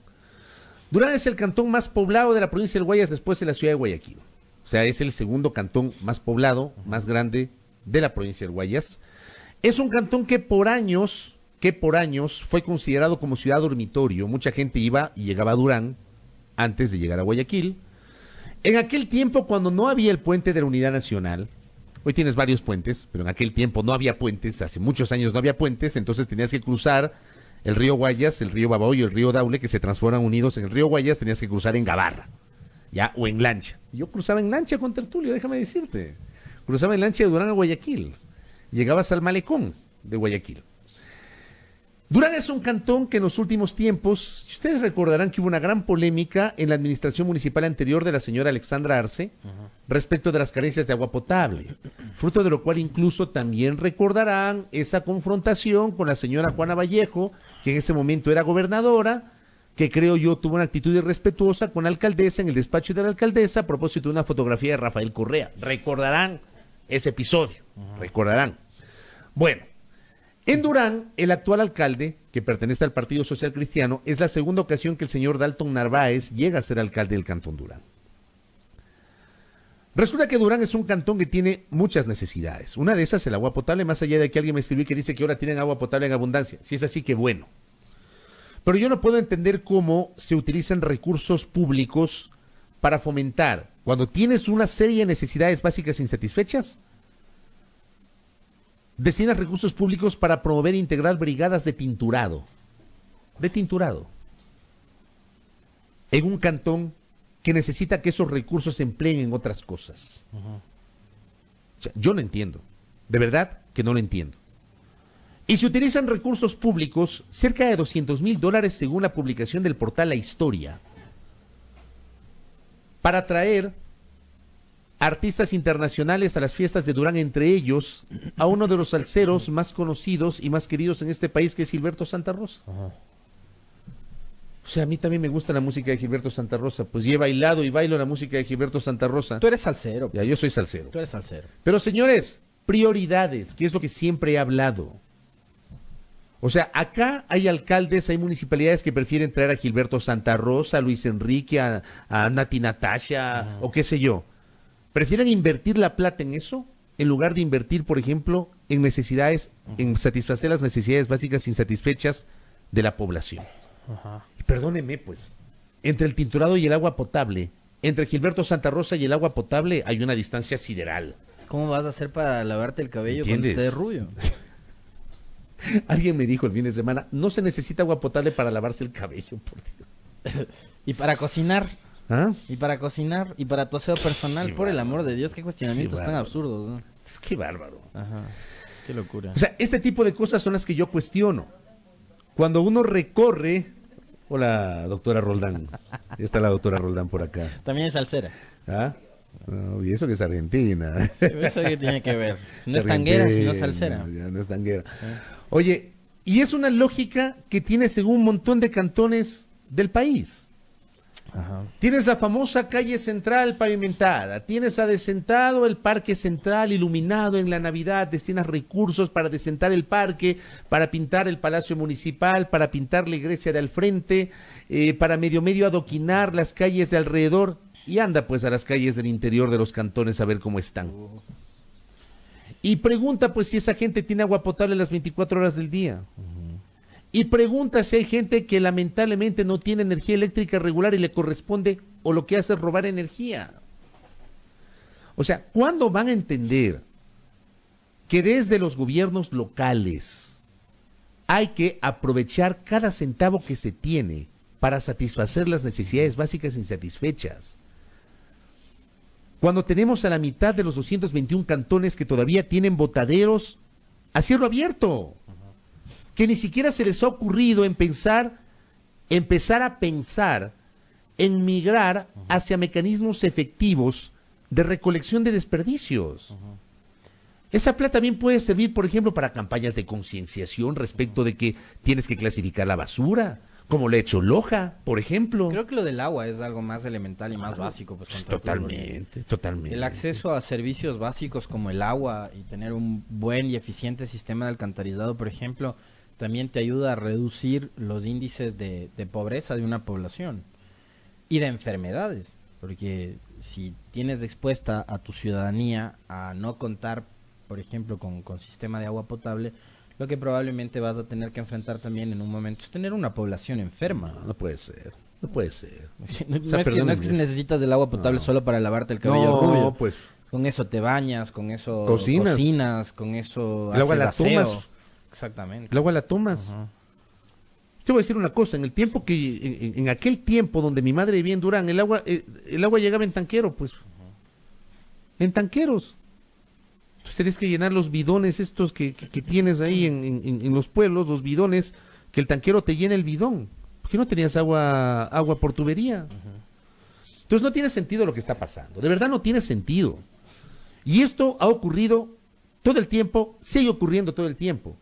Durán es el cantón más poblado de la provincia del Guayas después de la ciudad de Guayaquil. O sea, es el segundo cantón más poblado, más grande de la provincia del Guayas. Es un cantón que por años, que por años fue considerado como ciudad dormitorio. Mucha gente iba y llegaba a Durán antes de llegar a Guayaquil en aquel tiempo, cuando no había el puente de la Unidad Nacional, hoy tienes varios puentes, pero en aquel tiempo no había puentes, hace muchos años no había puentes, entonces tenías que cruzar el río Guayas, el río Babao y el río Daule, que se transforman unidos en el río Guayas, tenías que cruzar en Gabarra, ya, o en lancha. Yo cruzaba en lancha con Tertulio, déjame decirte. Cruzaba en lancha de Durán a Guayaquil. Llegabas al malecón de Guayaquil. Durán es un cantón que en los últimos tiempos, ustedes recordarán que hubo una gran polémica en la administración municipal anterior de la señora Alexandra Arce respecto de las carencias de agua potable, fruto de lo cual incluso también recordarán esa confrontación con la señora Juana Vallejo, que en ese momento era gobernadora, que creo yo tuvo una actitud irrespetuosa con la alcaldesa en el despacho de la alcaldesa a propósito de una fotografía de Rafael Correa. Recordarán ese episodio, recordarán. Bueno. En Durán, el actual alcalde, que pertenece al Partido Social Cristiano, es la segunda ocasión que el señor Dalton Narváez llega a ser alcalde del Cantón Durán. Resulta que Durán es un cantón que tiene muchas necesidades. Una de esas es el agua potable, más allá de que alguien me escribió que dice que ahora tienen agua potable en abundancia. Si es así, que bueno. Pero yo no puedo entender cómo se utilizan recursos públicos para fomentar, cuando tienes una serie de necesidades básicas insatisfechas, destina recursos públicos para promover e integrar brigadas de tinturado. De tinturado. En un cantón que necesita que esos recursos se empleen en otras cosas. yo no entiendo. De verdad que no lo entiendo. Y se utilizan recursos públicos, cerca de 200 mil dólares según la publicación del portal La Historia, para traer artistas internacionales a las fiestas de Durán, entre ellos a uno de los salseros más conocidos y más queridos en este país, que es Gilberto Santa Rosa. O sea, a mí también me gusta la música de Gilberto Santa Rosa. Pues yo he bailado y bailo la música de Gilberto Santa Rosa. Tú eres salsero. Ya, yo soy salsero. Tú eres Pero señores, prioridades, que es lo que siempre he hablado. O sea, acá hay alcaldes, hay municipalidades que prefieren traer a Gilberto Santa Rosa, a Luis Enrique, a, Nati Natasha, o qué sé yo prefieren invertir la plata en eso en lugar de invertir, por ejemplo, en necesidades, en satisfacer las necesidades básicas insatisfechas de la población. perdóneme, pues, entre el tinturado y el agua potable, entre Gilberto Santa Rosa y el agua potable hay una distancia sideral. ¿Cómo vas a hacer para lavarte el cabello cuando estés rubio? Alguien me dijo el fin de semana, no se necesita agua potable para lavarse el cabello, por Dios. y para cocinar. ¿Ah? Y para cocinar y para tu aseo personal, por el amor de Dios, qué cuestionamientos tan absurdos. Es que bárbaro. Ajá. Qué locura. O sea, este tipo de cosas son las que yo cuestiono. Cuando uno recorre. Hola, doctora Roldán. Ya está la doctora Roldán por acá. También es salsera. ¿Ah? y eso que es Argentina. Eso que tiene que ver. No es, tanguera, sino salsera. No, es tanguera. Ah. Oye, y es una lógica que tiene según un montón de cantones del país. Tienes la famosa calle central pavimentada, tienes adesentado el parque central iluminado en la Navidad, destinas recursos para adesentar el parque, para pintar el palacio municipal, para pintar la iglesia de al frente, eh, para medio medio adoquinar las calles de alrededor y anda pues a las calles del interior de los cantones a ver cómo están. Oh. Y pregunta pues si esa gente tiene agua potable las 24 horas del día y pregúntase, hay gente que lamentablemente no tiene energía eléctrica regular y le corresponde o lo que hace es robar energía. O sea, ¿cuándo van a entender que desde los gobiernos locales hay que aprovechar cada centavo que se tiene para satisfacer las necesidades básicas insatisfechas? Cuando tenemos a la mitad de los 221 cantones que todavía tienen botaderos a cielo abierto que ni siquiera se les ha ocurrido en pensar, empezar a pensar en migrar hacia mecanismos efectivos de recolección de desperdicios. Esa plata también puede servir, por ejemplo, para campañas de concienciación respecto de que tienes que clasificar la basura, como lo ha hecho Loja, por ejemplo. Creo que lo del agua es algo más elemental y más ah, básico. Pues, totalmente, totalmente. El acceso a servicios básicos como el agua y tener un buen y eficiente sistema de alcantarillado, por ejemplo, también te ayuda a reducir los índices de, pobreza de una población y de enfermedades, porque si tienes expuesta a tu ciudadanía a no contar, por ejemplo, con, con sistema de agua potable, lo que probablemente vas a tener que enfrentar también en un momento es tener una población enferma. No, puede ser. No puede ser. No, es, que, necesitas del agua potable solo para lavarte el cabello no, pues. Con eso te bañas, con eso cocinas, con eso. agua Exactamente. El agua la tomas. Te voy a decir una cosa, en el tiempo que, en, aquel tiempo donde mi madre vivía en Durán, el agua, eh, el agua llegaba en tanquero, pues. En tanqueros. Entonces tienes que llenar los bidones estos que, tienes ahí en, los pueblos, los bidones, que el tanquero te llene el bidón. Porque no tenías agua, agua por tubería. Entonces no tiene sentido lo que está pasando. De verdad no tiene sentido. Y esto ha ocurrido todo el tiempo, sigue ocurriendo todo el tiempo.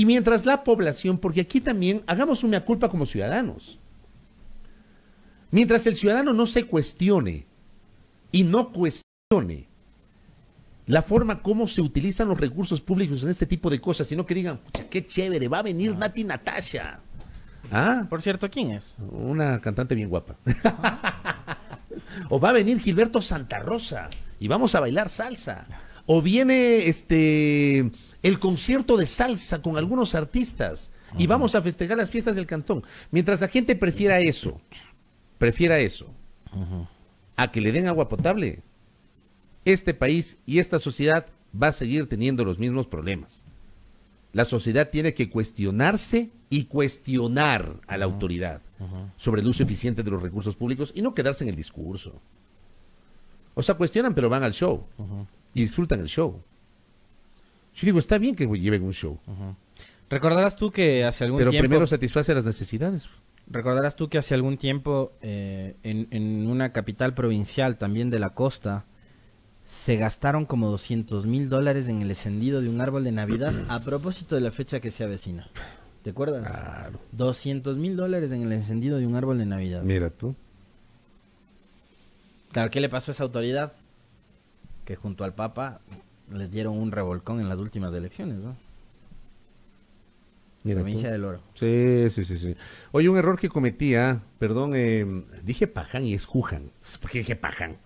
Y mientras la población, porque aquí también hagamos una culpa como ciudadanos, mientras el ciudadano no se cuestione y no cuestione la forma como se utilizan los recursos públicos en este tipo de cosas, sino que digan, pucha, qué chévere, va a venir ah. Nati Natasha. ¿Ah? Por cierto, ¿quién es? Una cantante bien guapa. o va a venir Gilberto Santa Rosa y vamos a bailar salsa. O viene este el concierto de salsa con algunos artistas y vamos a festejar las fiestas del cantón. Mientras la gente prefiera eso, prefiera eso, a que le den agua potable, este país y esta sociedad va a seguir teniendo los mismos problemas. La sociedad tiene que cuestionarse y cuestionar a la autoridad sobre el uso eficiente de los recursos públicos y no quedarse en el discurso. O sea, cuestionan, pero van al show y disfrutan el show. Yo digo, está bien que lleven un show. Recordarás tú que hace algún tiempo... Pero primero satisface las necesidades. Recordarás tú que hace algún tiempo eh, en, en, una capital provincial también de la costa se gastaron como 200 mil dólares en el encendido de un árbol de Navidad a propósito de la fecha que se avecina. ¿Te acuerdas? Claro. 200 mil dólares en el encendido de un árbol de Navidad. Mira tú. Claro, ¿qué le pasó a esa autoridad? Que junto al Papa les dieron un revolcón en las últimas elecciones, ¿no? Provincia del Oro. Sí, sí, sí, sí. Oye, un error que cometía, perdón, eh, dije Paján y es Juján. ¿Por qué dije Paján?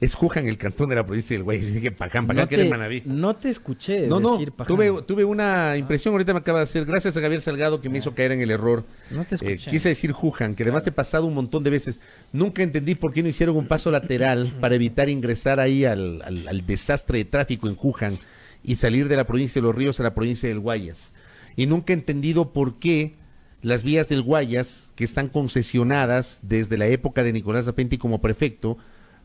Es Juján el cantón de la provincia del Guayas. Dije Paján, Paján, no que te, Manaví. No te escuché no, decir no, Tuve, una impresión, ahorita me acaba de hacer, gracias a Javier Salgado que me hizo ah. caer en el error. No te eh, escuché. quise decir Juján, que además he pasado un montón de veces. Nunca entendí por qué no hicieron un paso lateral para evitar ingresar ahí al, al desastre de tráfico en Juján y salir de la provincia de Los Ríos a la provincia del Guayas y nunca he entendido por qué las vías del Guayas, que están concesionadas desde la época de Nicolás Zapenti como prefecto,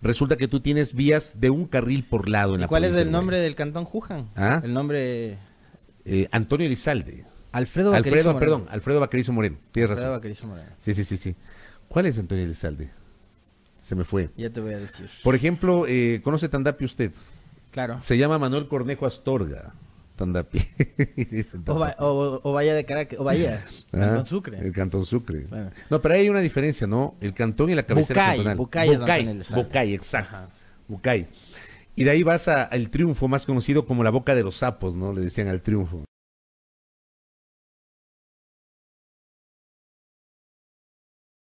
resulta que tú tienes vías de un carril por lado en la ¿Cuál es ¿Ah? el nombre del eh, cantón Juján? El nombre... Antonio Elizalde. Alfredo Alfredo, perdón, Alfredo Bacarizo Moreno. Tienes Alfredo Moreno. Sí, sí, sí, sí. ¿Cuál es Antonio Elizalde? Se me fue. Ya te voy a decir. Por ejemplo, eh, ¿conoce Tandapi usted? Claro. Se llama Manuel Cornejo Astorga. o, vaya de Caracas, o vaya, Cantón Sucre. El Cantón Sucre. No, pero hay una diferencia, ¿no? El cantón y la cabecera Bucay, cantonal. Bucay, Bucay, Bucay exacto. Bucay. Y de ahí vas al triunfo, más conocido como la boca de los sapos, ¿no? Le decían al triunfo.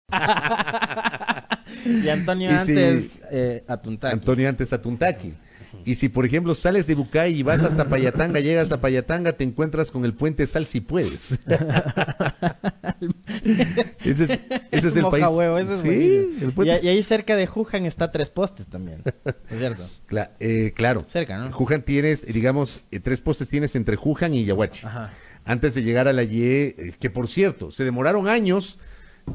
y Antonio antes a eh, Antonio antes Atuntaqui y si, por ejemplo, sales de Bucay y vas hasta Payatanga, llegas a Payatanga, te encuentras con el puente Sal si puedes. ese es, el país. y, ahí cerca de Jujan está Tres Postes también. ¿Es cierto? Eh, claro. Cerca, ¿no? Jujan tienes, digamos, eh, Tres Postes tienes entre Jujan y Yahuachi. Antes de llegar a la Ye, eh, que por cierto, se demoraron años,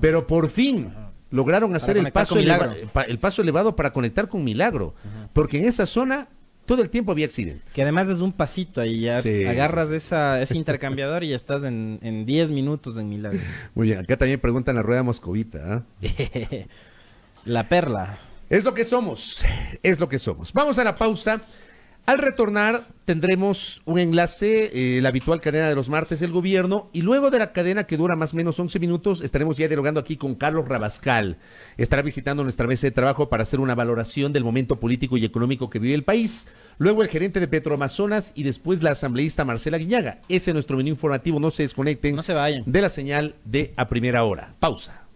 pero por fin lograron hacer el paso, el paso elevado para conectar con Milagro, porque en esa zona todo el tiempo había accidentes. Que además es un pasito ahí, ya agarras ese intercambiador y ya estás en 10 minutos en Milagro. Muy bien, acá también preguntan la rueda moscovita. ¿ah? la perla. Es lo que somos, es lo que somos. Vamos a la pausa. Al retornar tendremos un enlace, eh, la habitual cadena de los martes del gobierno, y luego de la cadena que dura más o menos 11 minutos, estaremos ya dialogando aquí con Carlos Rabascal. Estará visitando nuestra mesa de trabajo para hacer una valoración del momento político y económico que vive el país. Luego el gerente de Petro Amazonas y después la asambleísta Marcela Guiñaga. Ese es nuestro menú informativo, no se desconecten no se vayan. de la señal de a primera hora. Pausa.